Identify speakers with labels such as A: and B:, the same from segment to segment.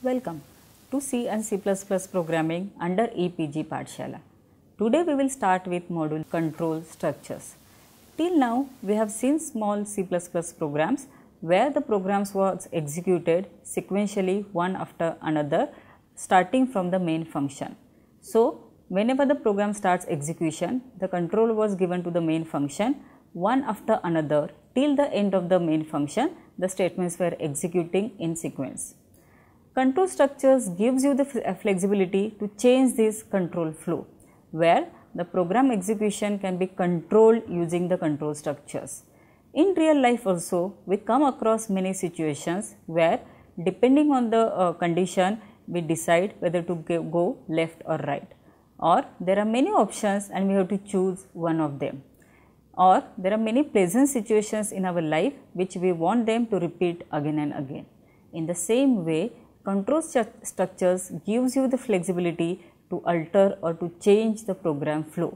A: Welcome to C and C++ programming under EPG Patshala. Today we will start with module control structures. Till now we have seen small C++ programs where the programs was executed sequentially one after another starting from the main function. So whenever the program starts execution the control was given to the main function one after another till the end of the main function the statements were executing in sequence. Control structures gives you the uh, flexibility to change this control flow where the program execution can be controlled using the control structures. In real life also we come across many situations where depending on the uh, condition we decide whether to go left or right or there are many options and we have to choose one of them or there are many pleasant situations in our life which we want them to repeat again and again. In the same way Control st structures gives you the flexibility to alter or to change the program flow,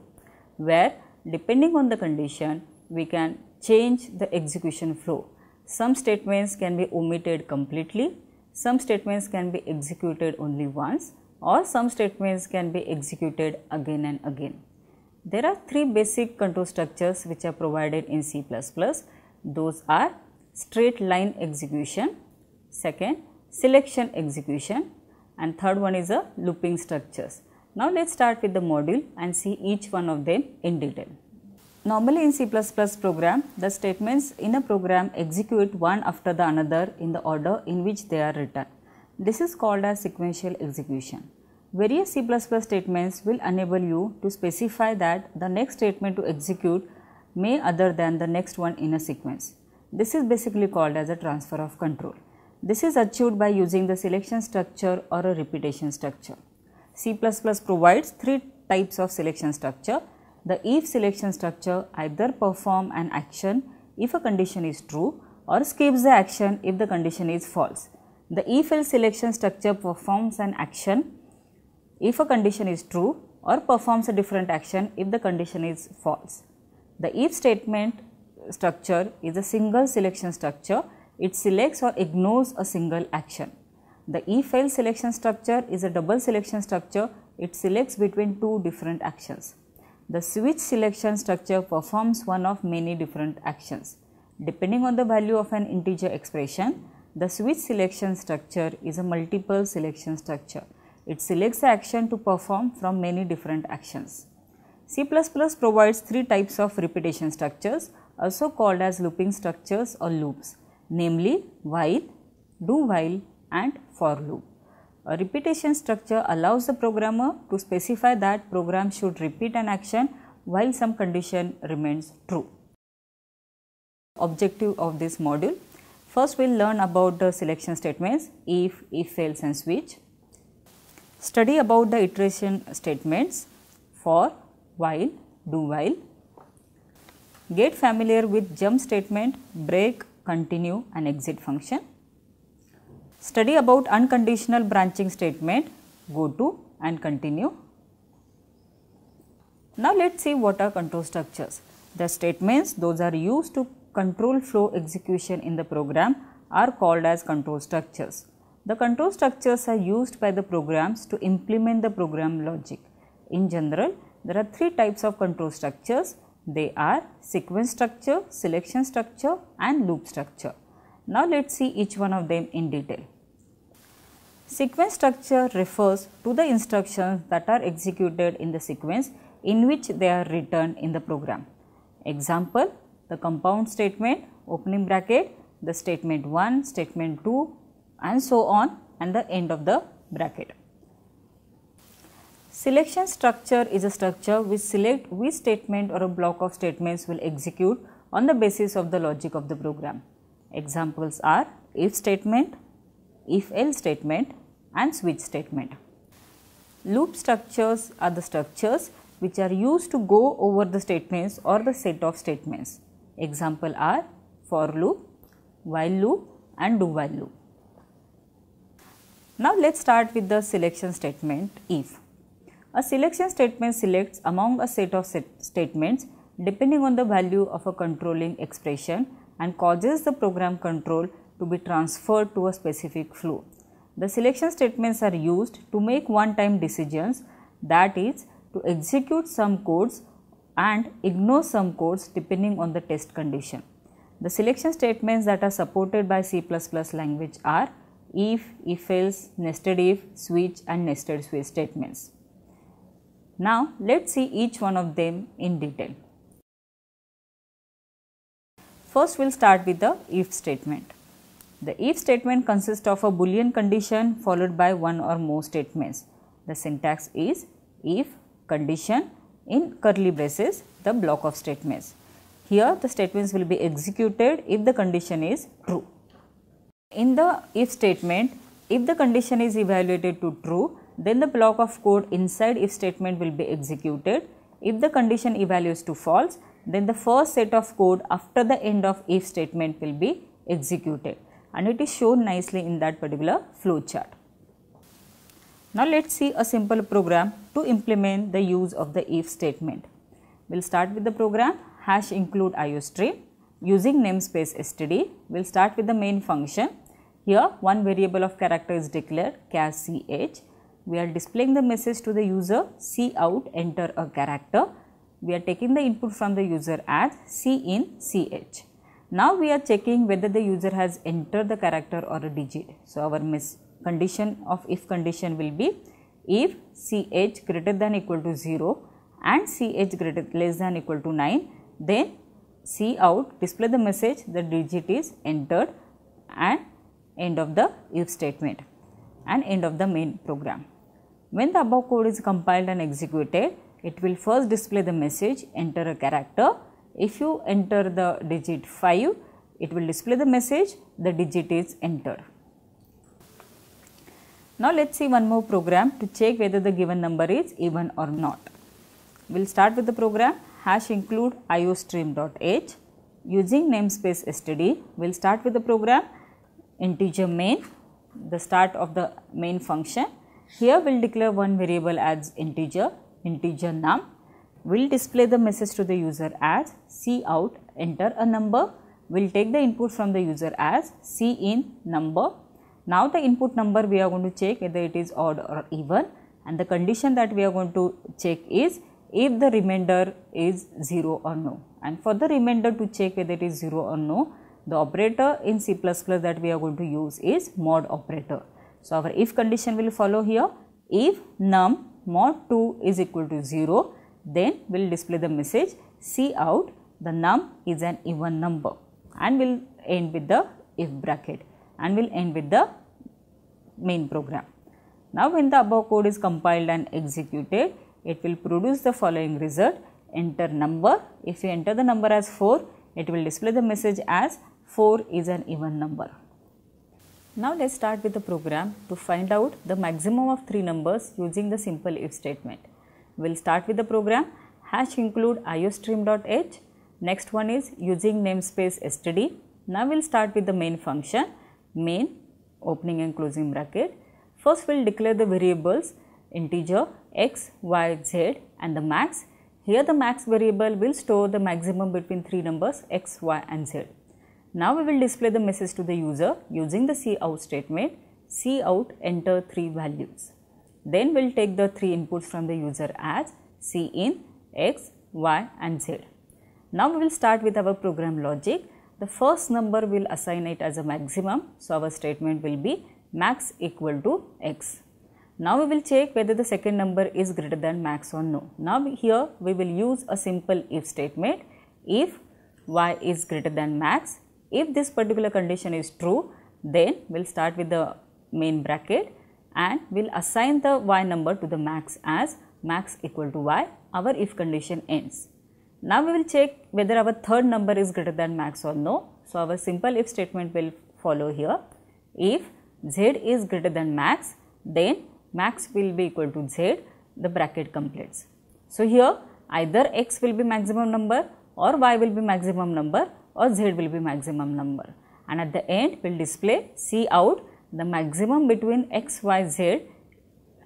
A: where depending on the condition, we can change the execution flow. Some statements can be omitted completely, some statements can be executed only once or some statements can be executed again and again. There are three basic control structures which are provided in C++. Those are straight line execution, second selection execution and third one is a looping structures. Now, let us start with the module and see each one of them in detail. Normally in C++ program, the statements in a program execute one after the another in the order in which they are written. This is called as sequential execution. Various C++ statements will enable you to specify that the next statement to execute may other than the next one in a sequence. This is basically called as a transfer of control. This is achieved by using the selection structure or a repetition structure. C++ provides three types of selection structure. The if selection structure either perform an action if a condition is true or skips the action if the condition is false. The if else selection structure performs an action if a condition is true or performs a different action if the condition is false. The if statement structure is a single selection structure it selects or ignores a single action. The e-file selection structure is a double selection structure, it selects between two different actions. The switch selection structure performs one of many different actions. Depending on the value of an integer expression, the switch selection structure is a multiple selection structure. It selects the action to perform from many different actions. C++ provides three types of repetition structures also called as looping structures or loops namely while, do while and for loop. A repetition structure allows the programmer to specify that program should repeat an action while some condition remains true. Objective of this module First we will learn about the selection statements if, if else and switch. Study about the iteration statements for, while, do while. Get familiar with jump statement, break, continue and exit function. Study about unconditional branching statement go to and continue. Now let us see what are control structures. The statements those are used to control flow execution in the program are called as control structures. The control structures are used by the programs to implement the program logic. In general, there are three types of control structures they are sequence structure, selection structure and loop structure. Now let us see each one of them in detail. Sequence structure refers to the instructions that are executed in the sequence in which they are written in the program. Example, the compound statement, opening bracket, the statement 1, statement 2 and so on and the end of the bracket. Selection structure is a structure which select which statement or a block of statements will execute on the basis of the logic of the program. Examples are if statement, if else statement and switch statement. Loop structures are the structures which are used to go over the statements or the set of statements. Example are for loop, while loop and do while loop. Now, let us start with the selection statement if. A selection statement selects among a set of set statements depending on the value of a controlling expression and causes the program control to be transferred to a specific flow. The selection statements are used to make one-time decisions that is to execute some codes and ignore some codes depending on the test condition. The selection statements that are supported by C++ language are if, if else, nested if, switch and nested switch statements. Now let's see each one of them in detail. First we'll start with the if statement. The if statement consists of a boolean condition followed by one or more statements. The syntax is if condition in curly braces the block of statements. Here the statements will be executed if the condition is true. In the if statement, if the condition is evaluated to true, then the block of code inside if statement will be executed. If the condition evaluates to false, then the first set of code after the end of if statement will be executed and it is shown nicely in that particular flow chart. Now let us see a simple program to implement the use of the if statement. We will start with the program hash include iostream using namespace std. We will start with the main function. Here one variable of character is declared char ch we are displaying the message to the user see out enter a character. We are taking the input from the user as c in ch. Now we are checking whether the user has entered the character or a digit. So our condition of if condition will be if ch greater than equal to 0 and ch greater less than equal to 9 then see out display the message the digit is entered and end of the if statement and end of the main program. When the above code is compiled and executed, it will first display the message enter a character. If you enter the digit 5, it will display the message the digit is entered. Now let us see one more program to check whether the given number is even or not. We will start with the program hash include iostream.h using namespace std. We will start with the program integer main, the start of the main function here we will declare one variable as integer, integer num. We will display the message to the user as "See out, enter a number. We will take the input from the user as C in number. Now the input number we are going to check whether it is odd or even and the condition that we are going to check is if the remainder is 0 or no. And for the remainder to check whether it is 0 or no, the operator in C++ that we are going to use is mod operator. So our if condition will follow here. If num mod 2 is equal to 0, then we'll display the message see out the num is an even number and we'll end with the if bracket and we'll end with the main program. Now when the above code is compiled and executed, it will produce the following result enter number. If you enter the number as 4, it will display the message as 4 is an even number. Now let's start with the program to find out the maximum of three numbers using the simple if statement. We'll start with the program hash include iostream.h. Next one is using namespace std. Now we'll start with the main function main opening and closing bracket. First we'll declare the variables integer x, y, z and the max. Here the max variable will store the maximum between three numbers x, y and z. Now we will display the message to the user using the cout statement cout enter 3 values. Then we will take the 3 inputs from the user as cin, x, y and z. Now we will start with our program logic. The first number will assign it as a maximum. So our statement will be max equal to x. Now we will check whether the second number is greater than max or no. Now here we will use a simple if statement. If y is greater than max if this particular condition is true, then we will start with the main bracket and we will assign the y number to the max as max equal to y, our if condition ends. Now, we will check whether our third number is greater than max or no. So, our simple if statement will follow here. If z is greater than max, then max will be equal to z, the bracket completes. So, here either x will be maximum number or y will be maximum number or z will be maximum number and at the end we will display C out the maximum between x, y, z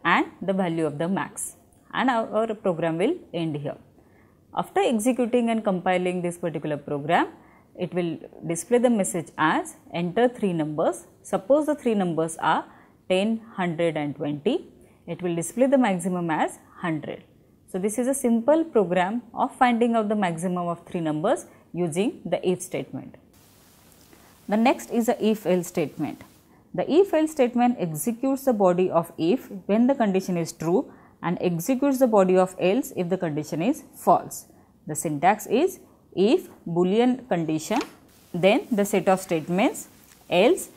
A: and the value of the max and our, our program will end here. After executing and compiling this particular program, it will display the message as enter 3 numbers. Suppose the 3 numbers are 10, 100 and 20, it will display the maximum as 100. So, this is a simple program of finding out the maximum of 3 numbers using the if statement. The next is the if else statement. The if else statement executes the body of if when the condition is true and executes the body of else if the condition is false. The syntax is if boolean condition then the set of statements else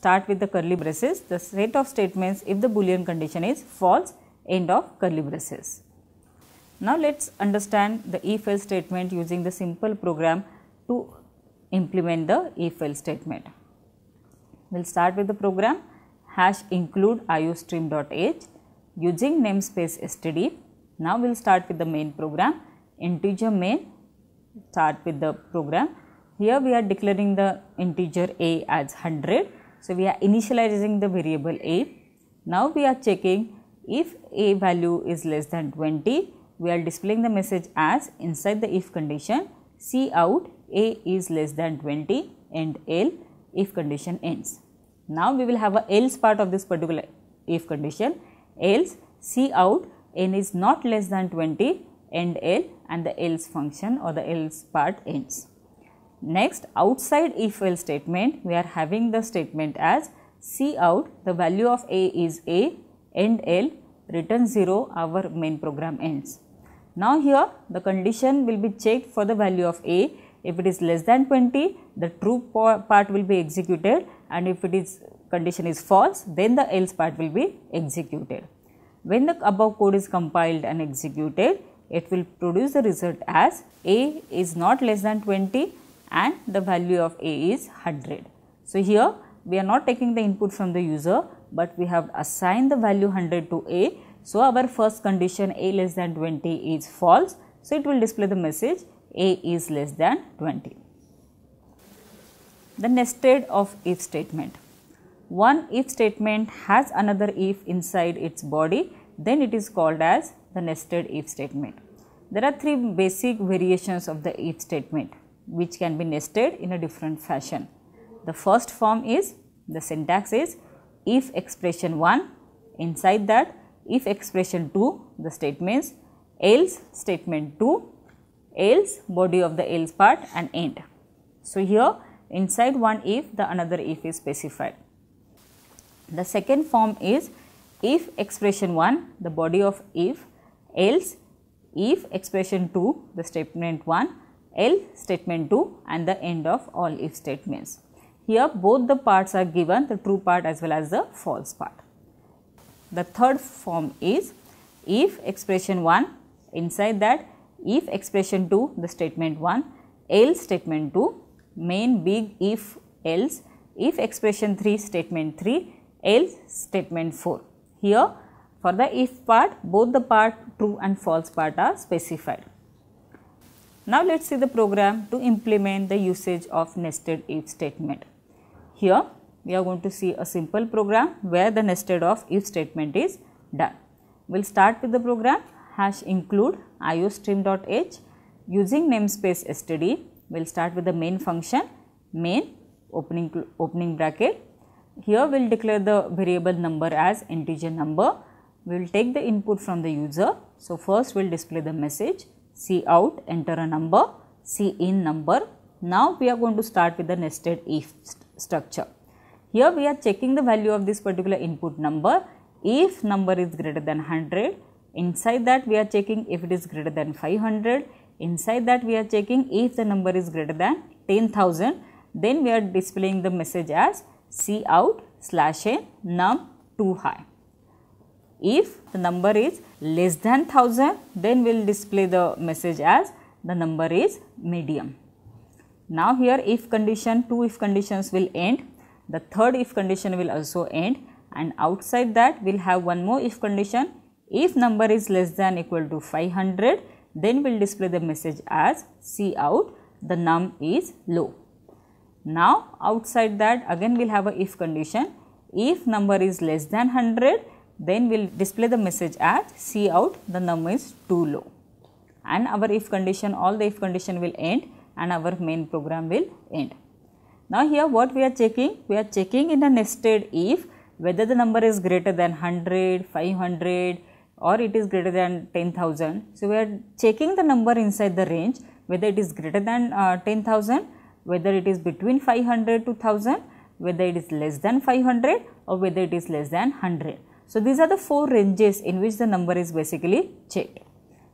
A: start with the curly braces the set of statements if the boolean condition is false end of curly braces. Now let's understand the if else statement using the simple program to implement the if else statement. We will start with the program hash include iostream.h using namespace std. Now we will start with the main program integer main start with the program. Here we are declaring the integer a as 100. So we are initializing the variable a. Now we are checking if a value is less than 20 we are displaying the message as inside the if condition C out A is less than 20 and L if condition ends. Now, we will have a else part of this particular if condition else C out N is not less than 20 and L and the else function or the else part ends. Next outside if else statement we are having the statement as C out the value of A is A and L return 0 our main program ends. Now here the condition will be checked for the value of A. If it is less than 20, the true part will be executed and if it is condition is false, then the else part will be executed. When the above code is compiled and executed, it will produce the result as A is not less than 20 and the value of A is 100. So, here we are not taking the input from the user, but we have assigned the value 100 to A so, our first condition A less than 20 is false. So, it will display the message A is less than 20. The nested of if statement. One if statement has another if inside its body, then it is called as the nested if statement. There are three basic variations of the if statement which can be nested in a different fashion. The first form is the syntax is if expression 1 inside that if expression 2 the statements else statement 2 else body of the else part and end. So, here inside one if the another if is specified. The second form is if expression 1 the body of if else if expression 2 the statement 1 else statement 2 and the end of all if statements. Here both the parts are given the true part as well as the false part. The third form is if expression 1 inside that if expression 2 the statement 1 else statement 2 main big if else if expression 3 statement 3 else statement 4. Here for the if part both the part true and false part are specified. Now let us see the program to implement the usage of nested if statement. Here we are going to see a simple program where the nested of if statement is done. We will start with the program hash include iostream.h using namespace std. We will start with the main function main opening, opening bracket. Here we will declare the variable number as integer number. We will take the input from the user. So, first we will display the message see out enter a number see in number. Now, we are going to start with the nested if st structure. Here we are checking the value of this particular input number. If number is greater than 100, inside that we are checking if it is greater than 500, inside that we are checking if the number is greater than 10,000, then we are displaying the message as cout slash a num too high. If the number is less than 1000, then we will display the message as the number is medium. Now, here if condition, two if conditions will end the third if condition will also end and outside that we will have one more if condition. If number is less than equal to 500 then we will display the message as out the num is low. Now outside that again we will have a if condition. If number is less than 100 then we will display the message as out the num is too low. And our if condition all the if condition will end and our main program will end. Now here what we are checking? We are checking in a nested if whether the number is greater than 100, 500 or it is greater than 10,000. So, we are checking the number inside the range whether it is greater than uh, 10,000, whether it is between 500 to 1000, whether it is less than 500 or whether it is less than 100. So, these are the four ranges in which the number is basically checked.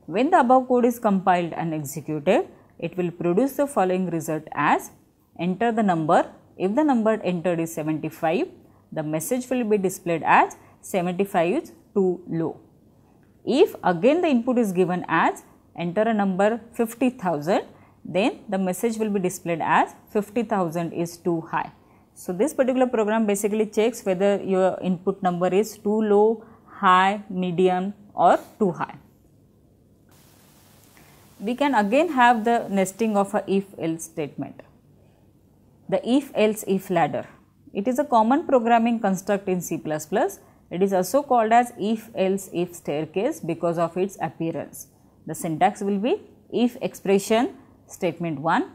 A: When the above code is compiled and executed, it will produce the following result as enter the number. If the number entered is 75, the message will be displayed as 75 is too low. If again the input is given as enter a number 50,000, then the message will be displayed as 50,000 is too high. So, this particular program basically checks whether your input number is too low, high, medium or too high. We can again have the nesting of a if else statement the if else if ladder. It is a common programming construct in C++. It is also called as if else if staircase because of its appearance. The syntax will be if expression statement 1,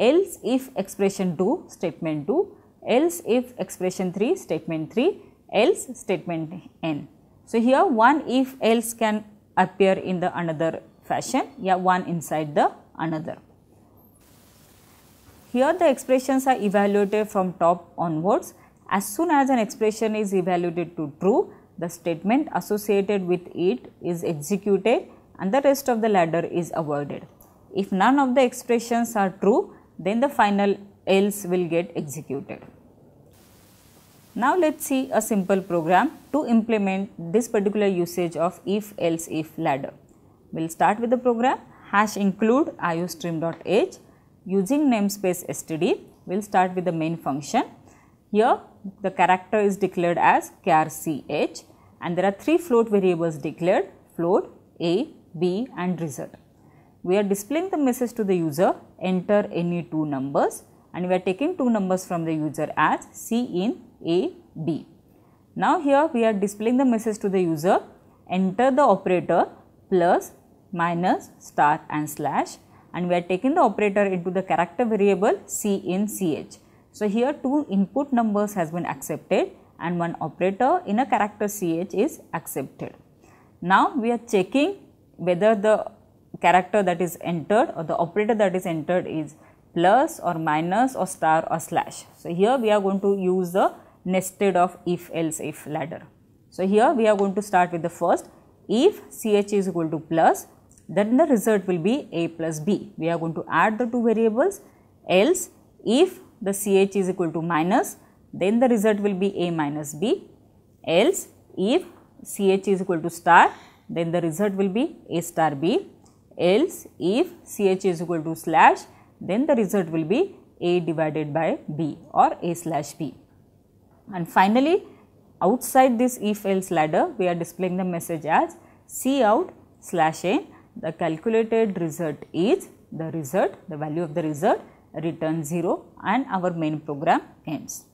A: else if expression 2 statement 2, else if expression 3 statement 3, else statement n. So, here one if else can appear in the another fashion, yeah, one inside the another. Here the expressions are evaluated from top onwards. As soon as an expression is evaluated to true, the statement associated with it is executed and the rest of the ladder is avoided. If none of the expressions are true, then the final else will get executed. Now let us see a simple program to implement this particular usage of if else if ladder. We will start with the program hash include iostream.h using namespace std. We will start with the main function. Here the character is declared as charch and there are three float variables declared float a, b and result. We are displaying the message to the user enter any two numbers and we are taking two numbers from the user as c in a, b. Now here we are displaying the message to the user enter the operator plus minus star and slash and we are taking the operator into the character variable C in CH. So, here two input numbers has been accepted and one operator in a character CH is accepted. Now, we are checking whether the character that is entered or the operator that is entered is plus or minus or star or slash. So, here we are going to use the nested of if else if ladder. So, here we are going to start with the first if ch is equal to plus then the result will be a plus b. We are going to add the two variables else if the ch is equal to minus then the result will be a minus b else if ch is equal to star then the result will be a star b else if ch is equal to slash then the result will be a divided by b or a slash b. And finally, outside this if else ladder we are displaying the message as c out slash a the calculated result is the result, the value of the result returns 0 and our main program ends.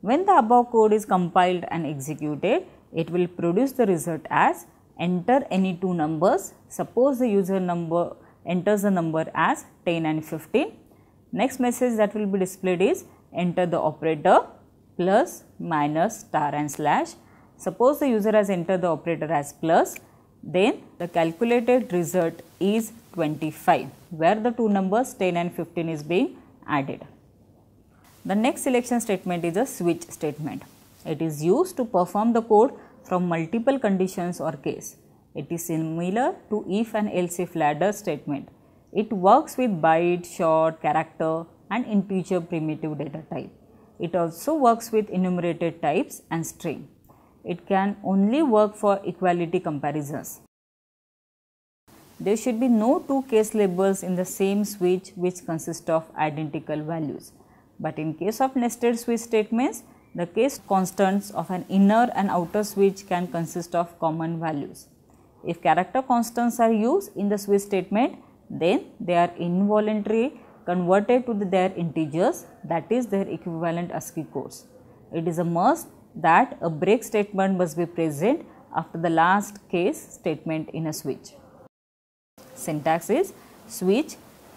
A: When the above code is compiled and executed, it will produce the result as enter any two numbers. Suppose the user number enters the number as 10 and 15. Next message that will be displayed is enter the operator plus, minus, star and slash. Suppose the user has entered the operator as plus, then the calculated result is 25 where the two numbers 10 and 15 is being added. The next selection statement is a switch statement. It is used to perform the code from multiple conditions or case. It is similar to if and else if ladder statement. It works with byte, short, character and integer primitive data type. It also works with enumerated types and string. It can only work for equality comparisons. There should be no two case labels in the same switch which consist of identical values. But in case of nested switch statements, the case constants of an inner and outer switch can consist of common values. If character constants are used in the switch statement, then they are involuntary converted to their integers that is their equivalent ASCII codes. It is a must that a break statement must be present after the last case statement in a switch. Syntax is switch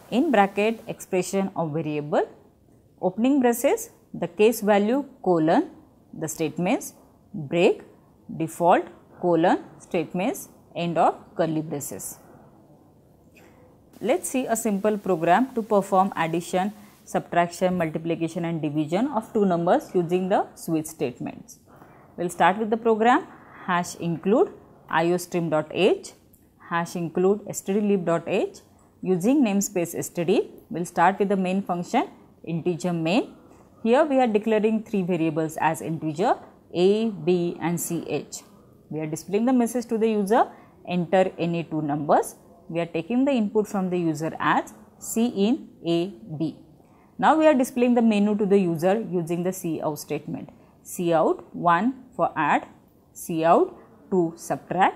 A: in bracket expression of variable, opening braces the case value colon the statements break default colon statements end of curly braces. Let's see a simple program to perform addition subtraction, multiplication and division of two numbers using the switch statements. We will start with the program hash include iostream.h, hash include stdlib.h using namespace std. We will start with the main function integer main. Here we are declaring three variables as integer a, b and ch. We are displaying the message to the user enter any two numbers. We are taking the input from the user as c in a, b. Now we are displaying the menu to the user using the cout statement. cout 1 for add, cout 2 subtract,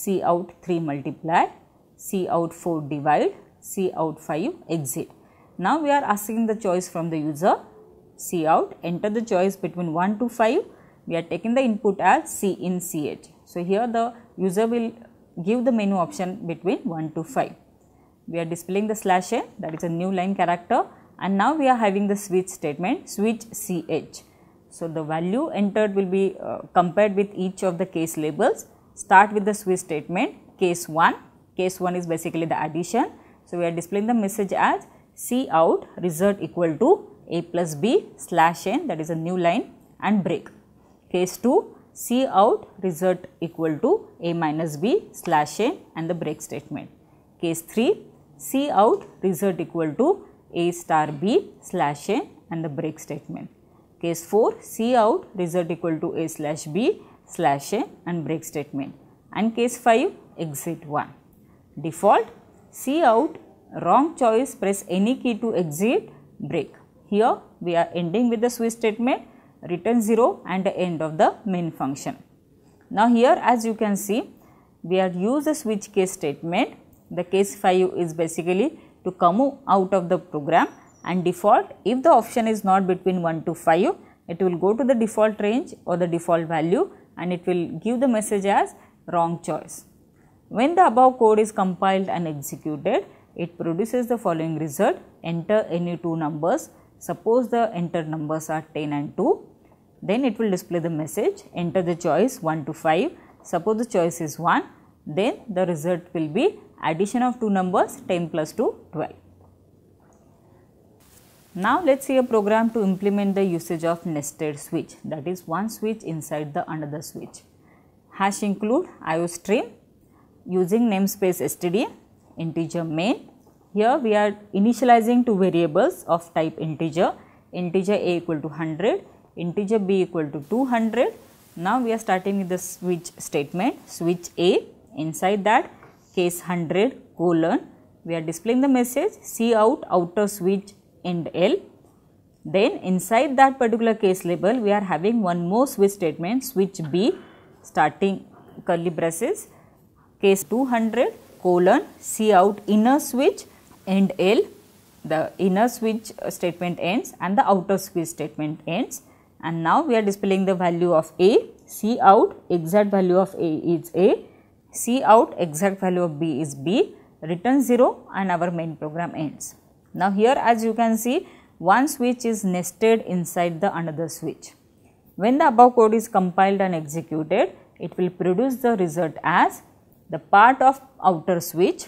A: cout 3 multiply, cout 4 divide, cout 5 exit. Now we are asking the choice from the user cout, enter the choice between 1 to 5, we are taking the input as c in ch. So here the user will give the menu option between 1 to 5. We are displaying the slash n that is a new line character and now we are having the switch statement switch ch. So, the value entered will be uh, compared with each of the case labels start with the switch statement case 1 case 1 is basically the addition. So, we are displaying the message as C out result equal to A plus B slash N that is a new line and break. Case 2 C out result equal to A minus B slash N and the break statement. Case 3 C out result equal to a star B slash A and the break statement. Case 4 C out result equal to A slash B slash A and break statement. And case 5 exit 1. Default C out wrong choice press any key to exit break. Here we are ending with the switch statement return 0 and the end of the main function. Now here as you can see we are used the switch case statement. The case 5 is basically to come out of the program and default if the option is not between 1 to 5 it will go to the default range or the default value and it will give the message as wrong choice. When the above code is compiled and executed it produces the following result enter any two numbers suppose the entered numbers are 10 and 2 then it will display the message enter the choice 1 to 5 suppose the choice is 1 then the result will be addition of two numbers 10 plus 2 12. Now let's see a program to implement the usage of nested switch that is one switch inside the another switch. Hash include iostream using namespace std integer main. Here we are initializing two variables of type integer, integer a equal to 100, integer b equal to 200. Now we are starting with the switch statement switch a inside that case 100 colon we are displaying the message C out outer switch end L. Then inside that particular case label we are having one more switch statement switch B starting curly braces case 200 colon C out inner switch end L the inner switch statement ends and the outer switch statement ends and now we are displaying the value of A C out exact value of A is A C out exact value of B is B, return 0 and our main program ends. Now, here as you can see one switch is nested inside the another switch. When the above code is compiled and executed, it will produce the result as the part of outer switch,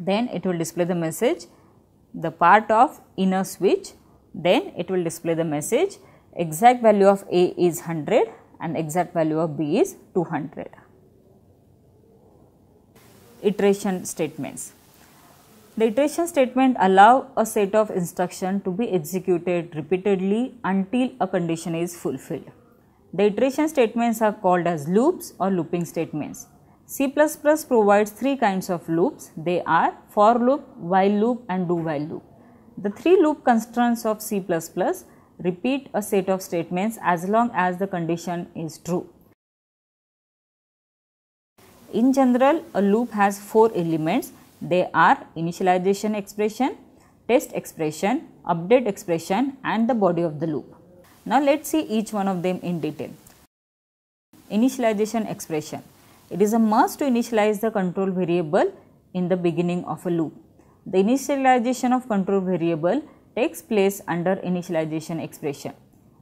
A: then it will display the message, the part of inner switch, then it will display the message exact value of A is 100 and exact value of B is 200 iteration statements. The iteration statement allow a set of instruction to be executed repeatedly until a condition is fulfilled. The iteration statements are called as loops or looping statements. C++ provides three kinds of loops. They are for loop, while loop and do while loop. The three loop constraints of C++ repeat a set of statements as long as the condition is true. In general, a loop has four elements. They are initialization expression, test expression, update expression and the body of the loop. Now let's see each one of them in detail. Initialization expression. It is a must to initialize the control variable in the beginning of a loop. The initialization of control variable takes place under initialization expression.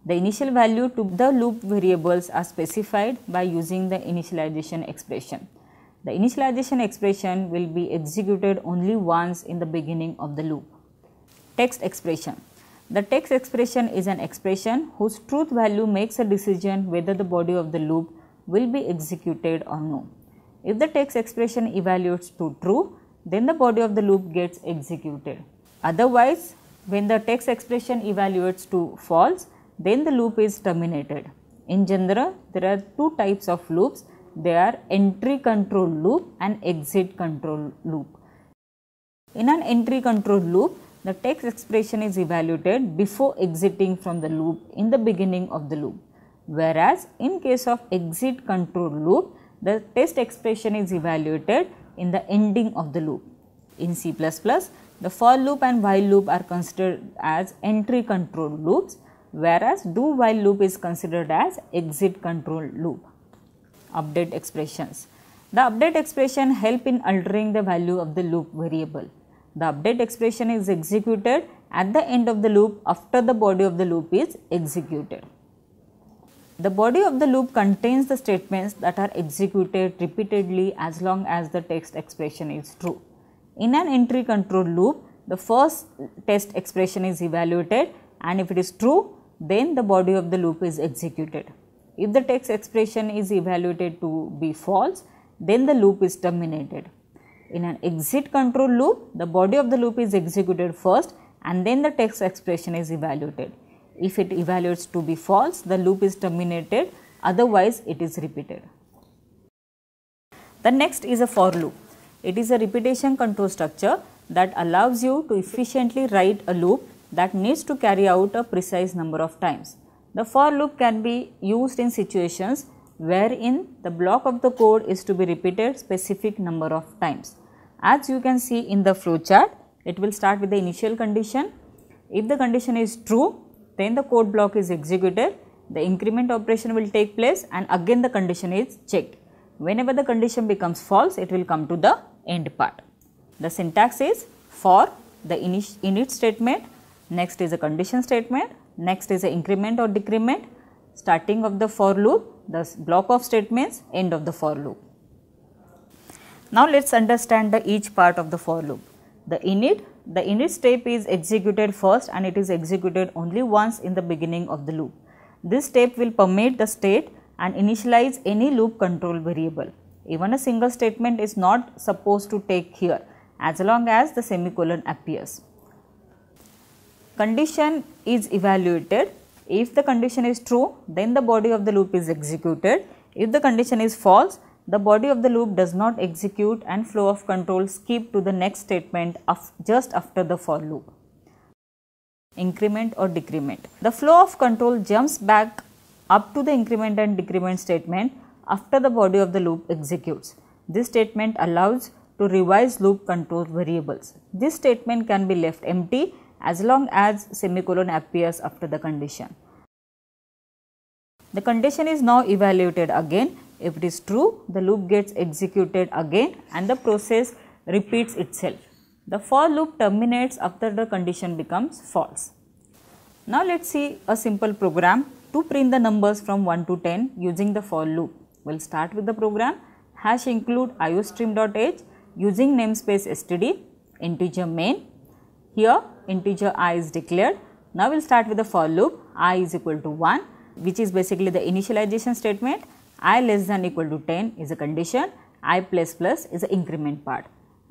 A: The initial value to the loop variables are specified by using the initialization expression. The initialization expression will be executed only once in the beginning of the loop. Text expression. The text expression is an expression whose truth value makes a decision whether the body of the loop will be executed or no. If the text expression evaluates to true, then the body of the loop gets executed. Otherwise, when the text expression evaluates to false, then the loop is terminated. In general, there are two types of loops they are entry control loop and exit control loop. In an entry control loop, the text expression is evaluated before exiting from the loop in the beginning of the loop. Whereas, in case of exit control loop, the test expression is evaluated in the ending of the loop. In C++, the for loop and while loop are considered as entry control loops, whereas do while loop is considered as exit control loop update expressions. The update expression help in altering the value of the loop variable. The update expression is executed at the end of the loop after the body of the loop is executed. The body of the loop contains the statements that are executed repeatedly as long as the text expression is true. In an entry control loop, the first test expression is evaluated and if it is true, then the body of the loop is executed. If the text expression is evaluated to be false, then the loop is terminated. In an exit control loop, the body of the loop is executed first and then the text expression is evaluated. If it evaluates to be false, the loop is terminated, otherwise it is repeated. The next is a for loop. It is a repetition control structure that allows you to efficiently write a loop that needs to carry out a precise number of times. The for loop can be used in situations wherein the block of the code is to be repeated specific number of times. As you can see in the flow chart, it will start with the initial condition. If the condition is true, then the code block is executed, the increment operation will take place and again the condition is checked. Whenever the condition becomes false, it will come to the end part. The syntax is for the init, init statement, next is a condition statement, Next is the increment or decrement, starting of the for loop, the block of statements, end of the for loop. Now let us understand the each part of the for loop. The init, the init step is executed first and it is executed only once in the beginning of the loop. This step will permit the state and initialize any loop control variable. Even a single statement is not supposed to take here as long as the semicolon appears condition is evaluated. If the condition is true, then the body of the loop is executed. If the condition is false, the body of the loop does not execute and flow of control skip to the next statement of just after the for loop. Increment or decrement. The flow of control jumps back up to the increment and decrement statement after the body of the loop executes. This statement allows to revise loop control variables. This statement can be left empty as long as semicolon appears after the condition. The condition is now evaluated again. If it is true, the loop gets executed again and the process repeats itself. The for loop terminates after the condition becomes false. Now let us see a simple program to print the numbers from 1 to 10 using the for loop. We will start with the program hash include iostream.h using namespace std integer main. Here integer i is declared. Now, we will start with the for loop i is equal to 1 which is basically the initialization statement i less than equal to 10 is a condition i plus plus is the increment part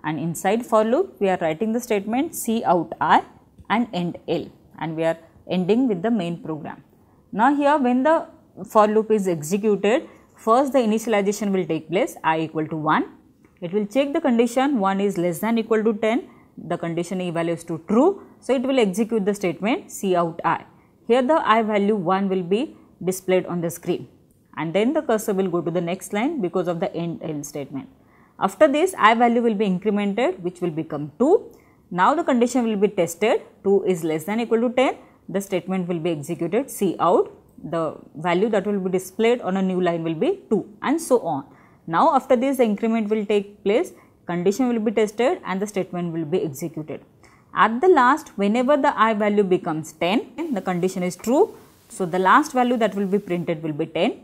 A: and inside for loop we are writing the statement c out i and end l and we are ending with the main program. Now, here when the for loop is executed first the initialization will take place i equal to 1 it will check the condition 1 is less than equal to 10 the condition evaluates to true. So, it will execute the statement C out i. Here the i value 1 will be displayed on the screen and then the cursor will go to the next line because of the end else statement. After this i value will be incremented which will become 2. Now the condition will be tested 2 is less than equal to 10 the statement will be executed C out the value that will be displayed on a new line will be 2 and so on. Now after this the increment will take place condition will be tested and the statement will be executed. At the last, whenever the i value becomes 10, the condition is true. So, the last value that will be printed will be 10.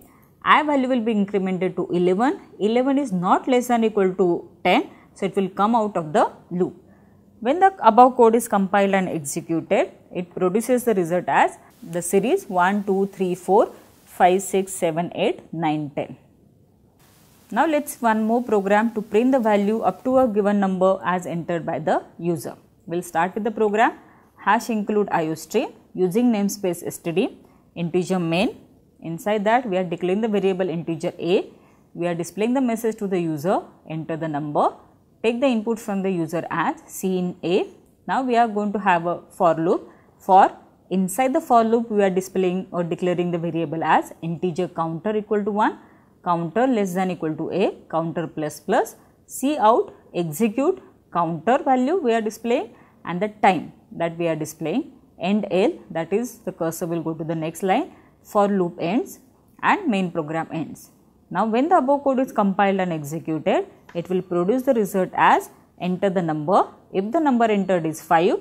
A: i value will be incremented to 11. 11 is not less than equal to 10. So, it will come out of the loop. When the above code is compiled and executed, it produces the result as the series 1, 2, 3, 4, 5, 6, 7, 8, 9, 10. Now let's one more program to print the value up to a given number as entered by the user. We'll start with the program hash include iostream using namespace std integer main. Inside that we are declaring the variable integer a. We are displaying the message to the user enter the number take the input from the user as c in a. Now we are going to have a for loop for inside the for loop we are displaying or declaring the variable as integer counter equal to 1 counter less than equal to a counter plus plus c out execute counter value we are displaying and the time that we are displaying end l that is the cursor will go to the next line for loop ends and main program ends. Now, when the above code is compiled and executed it will produce the result as enter the number if the number entered is 5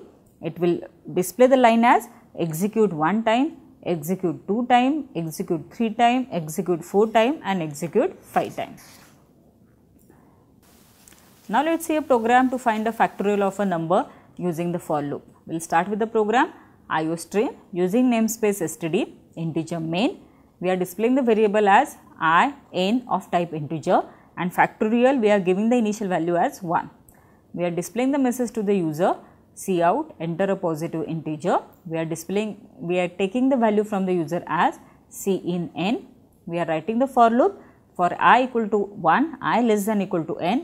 A: it will display the line as execute one time execute 2 time, execute 3 time, execute 4 time and execute 5 time. Now let us see a program to find the factorial of a number using the for loop. We will start with the program iostream using namespace std integer main. We are displaying the variable as i n of type integer and factorial we are giving the initial value as 1. We are displaying the message to the user C out, enter a positive integer. We are displaying, we are taking the value from the user as C in n. We are writing the for loop for i equal to 1, i less than equal to n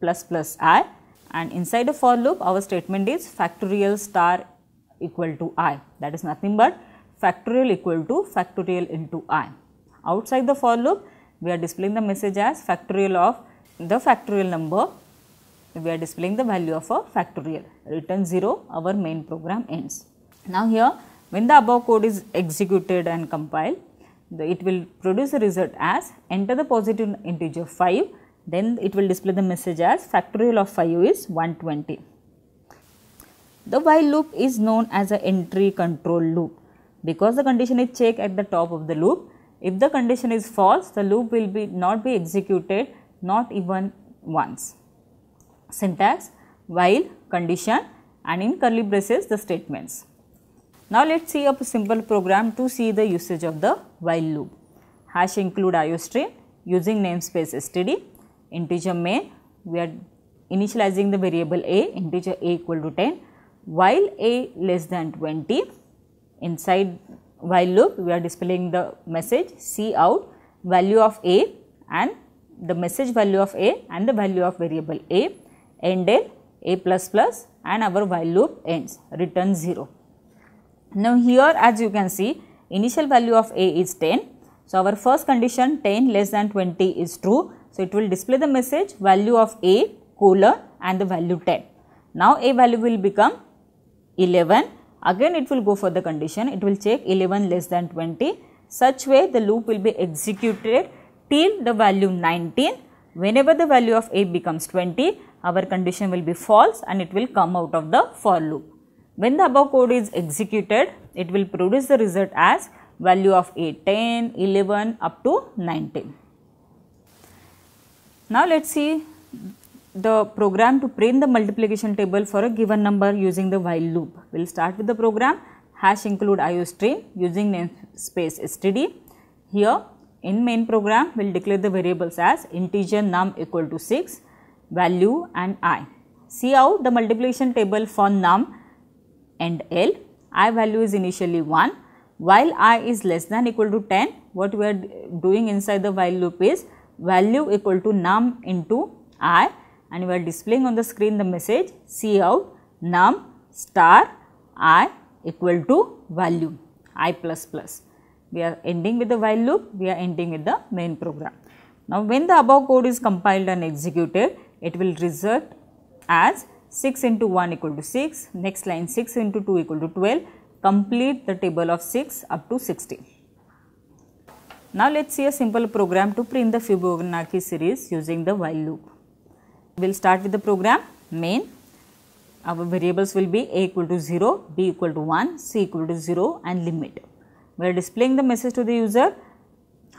A: plus plus i and inside the for loop our statement is factorial star equal to i that is nothing but factorial equal to factorial into i. Outside the for loop we are displaying the message as factorial of the factorial number we are displaying the value of a factorial return 0 our main program ends. Now here when the above code is executed and compiled the, it will produce a result as enter the positive integer 5 then it will display the message as factorial of 5 is 120. The while loop is known as a entry control loop because the condition is checked at the top of the loop. If the condition is false, the loop will be not be executed not even once syntax while condition and in curly braces the statements. Now let us see a simple program to see the usage of the while loop. Hash include iostream using namespace std, integer main we are initializing the variable a integer a equal to 10 while a less than 20 inside while loop we are displaying the message c out value of a and the message value of a and the value of variable a ended a plus plus and our while loop ends return 0. Now here as you can see initial value of a is 10. So our first condition 10 less than 20 is true. So it will display the message value of a colon and the value 10. Now a value will become 11 again it will go for the condition it will check 11 less than 20 such way the loop will be executed till the value 19 whenever the value of a becomes 20 our condition will be false and it will come out of the for loop. When the above code is executed, it will produce the result as value of a 10, 11 up to 19. Now let us see the program to print the multiplication table for a given number using the while loop. We will start with the program hash include iostream using namespace std. Here in main program we will declare the variables as integer num equal to 6 value and i. See how the multiplication table for num and l, i value is initially 1 while i is less than equal to 10 what we are doing inside the while loop is value equal to num into i and we are displaying on the screen the message see out num star i equal to value i plus plus. We are ending with the while loop, we are ending with the main program. Now, when the above code is compiled and executed, it will result as 6 into 1 equal to 6, next line 6 into 2 equal to 12, complete the table of 6 up to 60. Now let us see a simple program to print the Fibonacci series using the while loop. We will start with the program main. Our variables will be a equal to 0, b equal to 1, c equal to 0 and limit. We are displaying the message to the user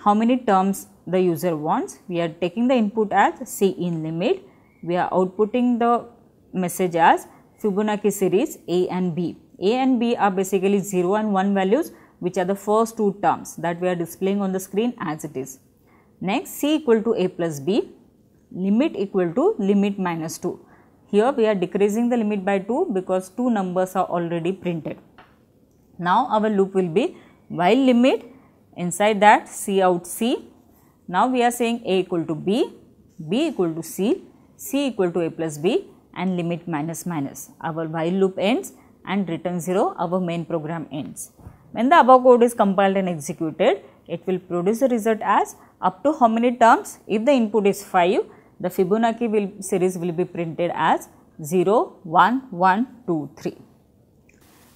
A: how many terms the user wants. We are taking the input as c in limit we are outputting the message as Fibonacci series A and B. A and B are basically 0 and 1 values which are the first two terms that we are displaying on the screen as it is. Next C equal to A plus B, limit equal to limit minus 2. Here we are decreasing the limit by 2 because two numbers are already printed. Now our loop will be while limit inside that C out C. Now we are saying A equal to B, B equal to C, c equal to a plus b and limit minus minus. Our while loop ends and return 0 our main program ends. When the above code is compiled and executed, it will produce the result as up to how many terms? If the input is 5, the Fibonacci will, series will be printed as 0, 1, 1, 2, 3.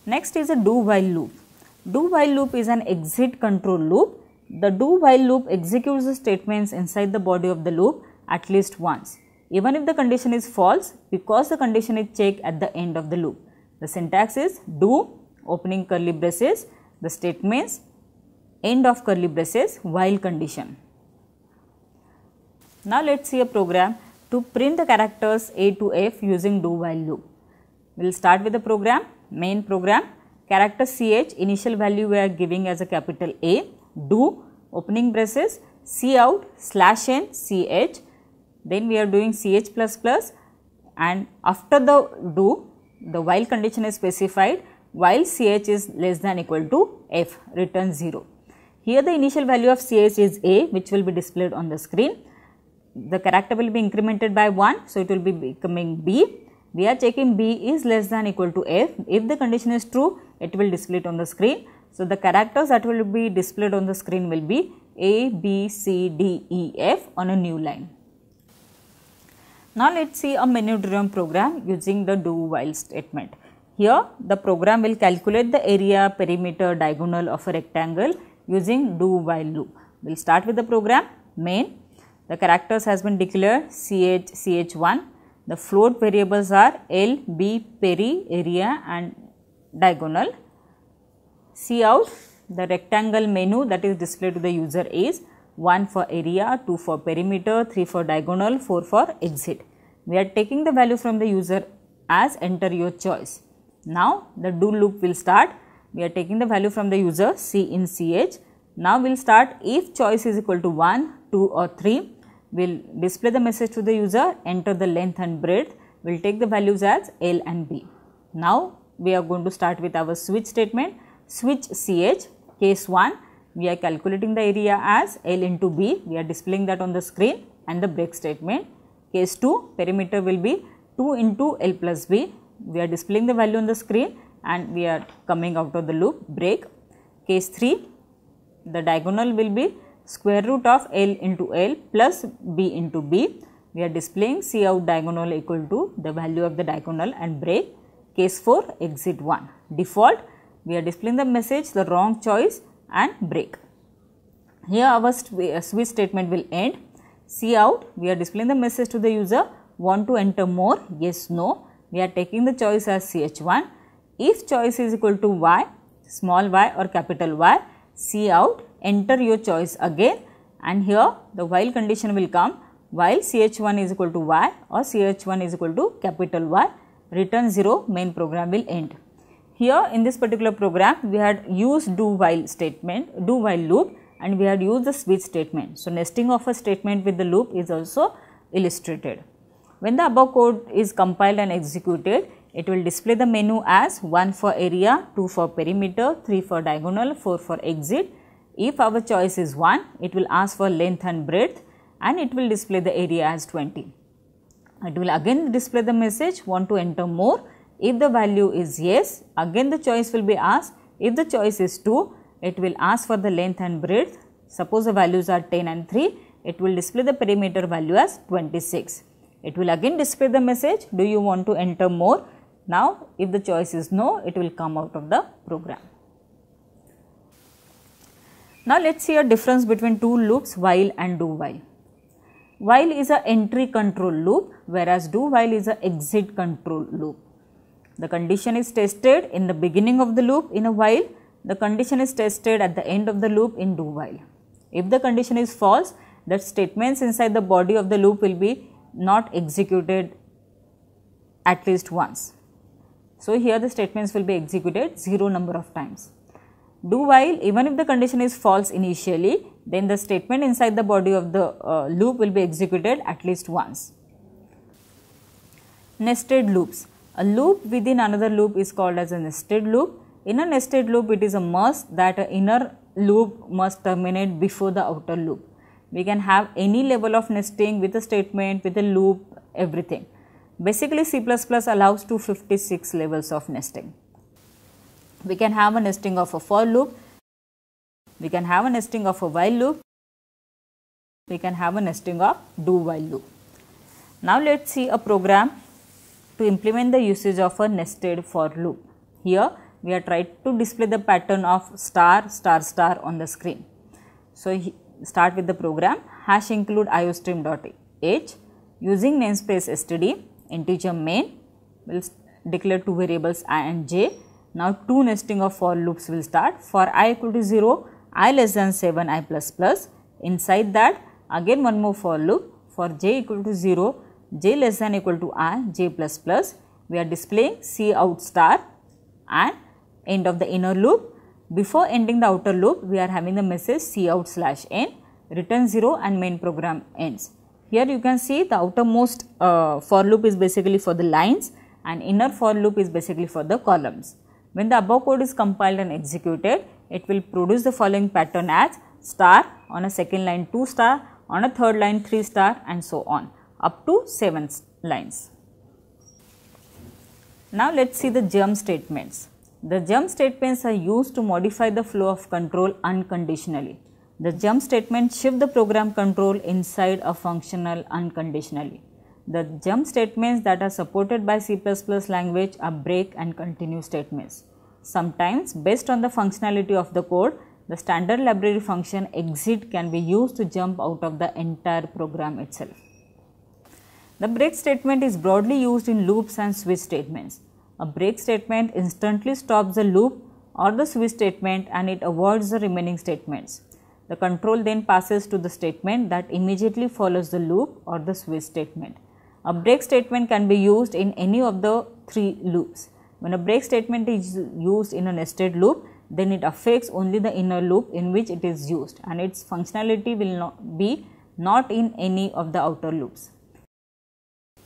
A: Next is a do while loop. Do while loop is an exit control loop. The do while loop executes the statements inside the body of the loop at least once even if the condition is false because the condition is checked at the end of the loop. The syntax is do opening curly braces the statements end of curly braces while condition. Now let us see a program to print the characters A to F using do while loop. We will start with the program main program character ch initial value we are giving as a capital A do opening braces c out slash n ch then we are doing CH++ and after the do the while condition is specified while CH is less than equal to F return 0. Here the initial value of CH is A which will be displayed on the screen. The character will be incremented by 1 so it will be becoming B. We are checking B is less than equal to F. If the condition is true it will display it on the screen. So, the characters that will be displayed on the screen will be A, B, C, D, E, F on a new line. Now let us see a menu driven program using the do while statement. Here the program will calculate the area, perimeter, diagonal of a rectangle using do while loop. We will start with the program main. The characters has been declared ch ch1. The float variables are L, B, peri, area and diagonal. See out the rectangle menu that is displayed to the user is 1 for area, 2 for perimeter, 3 for diagonal, 4 for exit. We are taking the value from the user as enter your choice. Now the do loop will start. We are taking the value from the user C in CH. Now we will start if choice is equal to 1, 2 or 3. We will display the message to the user, enter the length and breadth. We will take the values as L and B. Now we are going to start with our switch statement. Switch CH case 1 we are calculating the area as L into B, we are displaying that on the screen and the break statement. Case 2 perimeter will be 2 into L plus B, we are displaying the value on the screen and we are coming out of the loop break. Case 3 the diagonal will be square root of L into L plus B into B. We are displaying C out diagonal equal to the value of the diagonal and break. Case 4 exit 1 default we are displaying the message the wrong choice and break. Here our uh, switch statement will end. See out, we are displaying the message to the user, want to enter more, yes, no. We are taking the choice as CH1. If choice is equal to Y, small y or capital Y, see out, enter your choice again and here the while condition will come while CH1 is equal to Y or CH1 is equal to capital Y, return 0, main program will end. Here in this particular program, we had used do while statement, do while loop and we had used the switch statement. So, nesting of a statement with the loop is also illustrated. When the above code is compiled and executed, it will display the menu as 1 for area, 2 for perimeter, 3 for diagonal, 4 for exit. If our choice is 1, it will ask for length and breadth and it will display the area as 20. It will again display the message want to enter more if the value is yes, again the choice will be asked. If the choice is 2, it will ask for the length and breadth. Suppose the values are 10 and 3, it will display the perimeter value as 26. It will again display the message, do you want to enter more? Now, if the choice is no, it will come out of the program. Now, let us see a difference between two loops while and do while. While is a entry control loop whereas do while is a exit control loop. The condition is tested in the beginning of the loop in a while, the condition is tested at the end of the loop in do while. If the condition is false, the statements inside the body of the loop will be not executed at least once. So, here the statements will be executed 0 number of times. Do while even if the condition is false initially, then the statement inside the body of the uh, loop will be executed at least once. Nested loops. A loop within another loop is called as a nested loop. In a nested loop, it is a must that an inner loop must terminate before the outer loop. We can have any level of nesting with a statement, with a loop, everything. Basically, C++ allows to 56 levels of nesting. We can have a nesting of a for loop. We can have a nesting of a while loop. We can have a nesting of do while loop. Now, let us see a program to implement the usage of a nested for loop. Here we are trying to display the pattern of star star star on the screen. So, start with the program hash include iostream.h using namespace std integer main will declare two variables i and j. Now, two nesting of for loops will start for i equal to 0, i less than 7, i plus plus. Inside that again one more for loop for j equal to 0, j less than equal to i j plus plus we are displaying c out star and end of the inner loop before ending the outer loop we are having the message c out slash n return 0 and main program ends. Here you can see the outermost uh, for loop is basically for the lines and inner for loop is basically for the columns. When the above code is compiled and executed, it will produce the following pattern as star on a second line 2 star, on a third line 3 star and so on up to 7 lines. Now let us see the germ statements. The germ statements are used to modify the flow of control unconditionally. The jump statement shift the program control inside a functional unconditionally. The jump statements that are supported by C++ language are break and continue statements. Sometimes based on the functionality of the code, the standard library function exit can be used to jump out of the entire program itself. The break statement is broadly used in loops and switch statements. A break statement instantly stops the loop or the switch statement and it avoids the remaining statements. The control then passes to the statement that immediately follows the loop or the switch statement. A break statement can be used in any of the three loops. When a break statement is used in a nested loop, then it affects only the inner loop in which it is used and its functionality will not be not in any of the outer loops.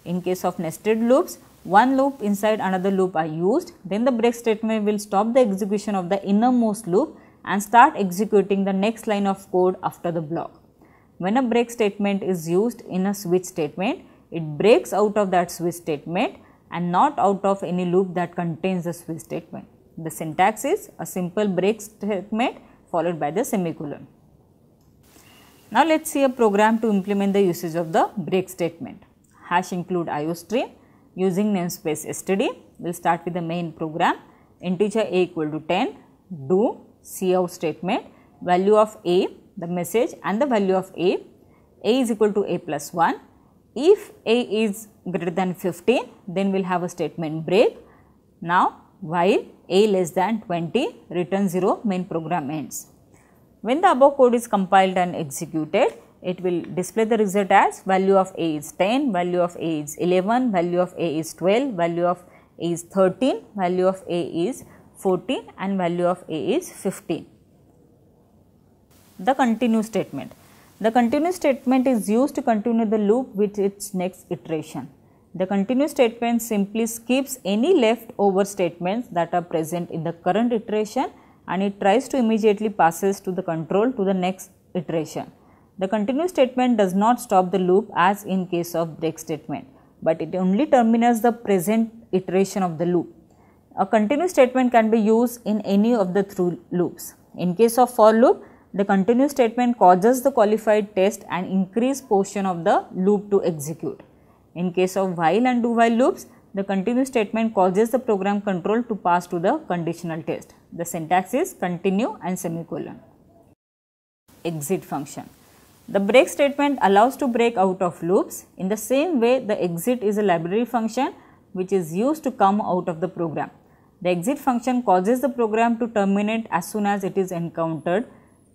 A: In case of nested loops, one loop inside another loop are used, then the break statement will stop the execution of the innermost loop and start executing the next line of code after the block. When a break statement is used in a switch statement, it breaks out of that switch statement and not out of any loop that contains the switch statement. The syntax is a simple break statement followed by the semicolon. Now, let us see a program to implement the usage of the break statement hash include iostream using namespace std. We will start with the main program integer a equal to 10 do cout statement value of a the message and the value of a a is equal to a plus 1 if a is greater than 15 then we will have a statement break now while a less than 20 return 0 main program ends when the above code is compiled and executed it will display the result as value of A is 10, value of A is 11, value of A is 12, value of A is 13, value of A is 14 and value of A is 15. The continue statement. The continue statement is used to continue the loop with its next iteration. The continue statement simply skips any leftover statements that are present in the current iteration and it tries to immediately passes to the control to the next iteration. The continuous statement does not stop the loop as in case of break statement, but it only terminates the present iteration of the loop. A continuous statement can be used in any of the through loops. In case of for loop, the continuous statement causes the qualified test and increase portion of the loop to execute. In case of while and do while loops, the continuous statement causes the program control to pass to the conditional test. The syntax is continue and semicolon. Exit function. The break statement allows to break out of loops. In the same way, the exit is a library function which is used to come out of the program. The exit function causes the program to terminate as soon as it is encountered,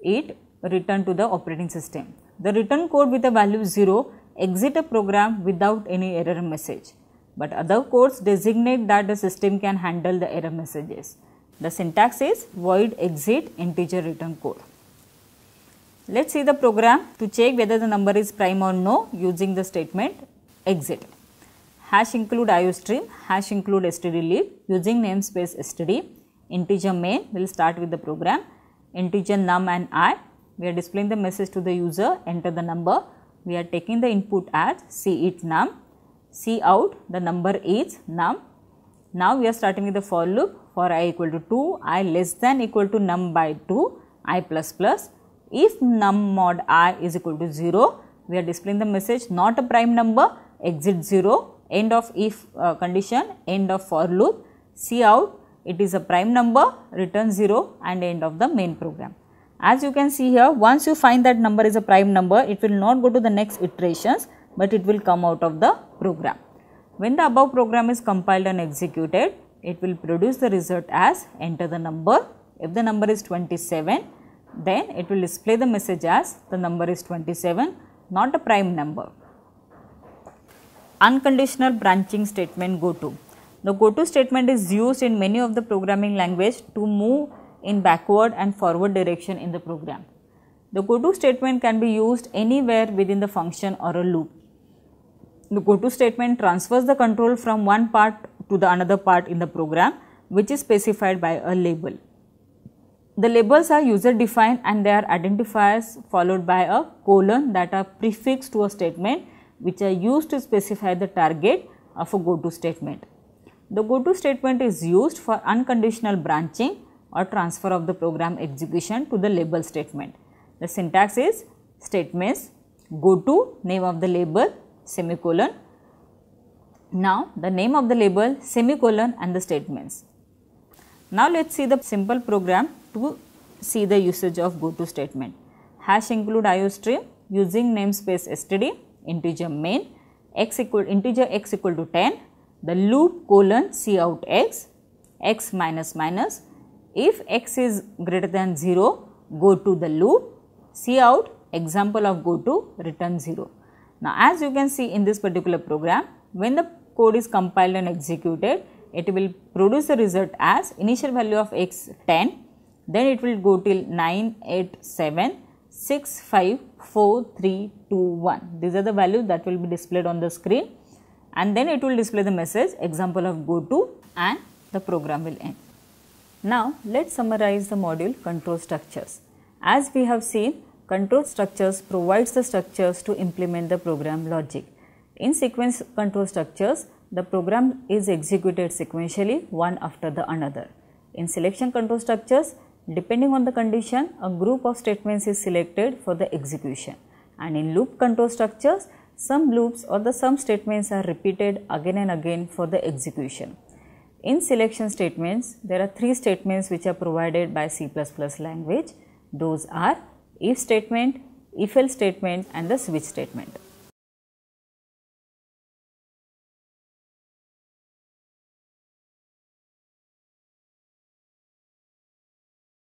A: it return to the operating system. The return code with the value 0 exit a program without any error message, but other codes designate that the system can handle the error messages. The syntax is void exit integer return code. Let's see the program to check whether the number is prime or no using the statement exit. Hash include iostream, hash include std using namespace std. Integer main will start with the program. Integer num and i. We are displaying the message to the user, enter the number. We are taking the input as see it num. See out the number is num. Now we are starting with the for loop for i equal to 2, i less than equal to num by 2, i plus plus if num mod i is equal to 0, we are displaying the message not a prime number, exit 0, end of if uh, condition, end of for loop, see out it is a prime number, return 0 and end of the main program. As you can see here, once you find that number is a prime number, it will not go to the next iterations, but it will come out of the program. When the above program is compiled and executed, it will produce the result as enter the number. If the number is 27, then it will display the message as the number is 27 not a prime number. Unconditional branching statement goto. The goto statement is used in many of the programming language to move in backward and forward direction in the program. The goto statement can be used anywhere within the function or a loop. The goto statement transfers the control from one part to the another part in the program which is specified by a label. The labels are user defined and they are identifiers followed by a colon that are prefixed to a statement which are used to specify the target of a goto statement. The goto statement is used for unconditional branching or transfer of the program execution to the label statement. The syntax is statements goto name of the label semicolon. Now, the name of the label semicolon and the statements. Now let us see the simple program to see the usage of goto statement. Hash include iostream using namespace std integer main x equal integer x equal to 10 the loop colon c out x x minus minus if x is greater than 0 go to the loop c out example of go to return 0. Now as you can see in this particular program when the code is compiled and executed it will produce a result as initial value of x 10 then it will go till 9 8 7 6 5 4 3 2 1 these are the values that will be displayed on the screen and then it will display the message example of go to and the program will end now let's summarize the module control structures as we have seen control structures provides the structures to implement the program logic in sequence control structures the program is executed sequentially one after the another. In selection control structures, depending on the condition, a group of statements is selected for the execution. And in loop control structures, some loops or the some statements are repeated again and again for the execution. In selection statements, there are three statements which are provided by C++ language. Those are if statement, if else statement and the switch statement.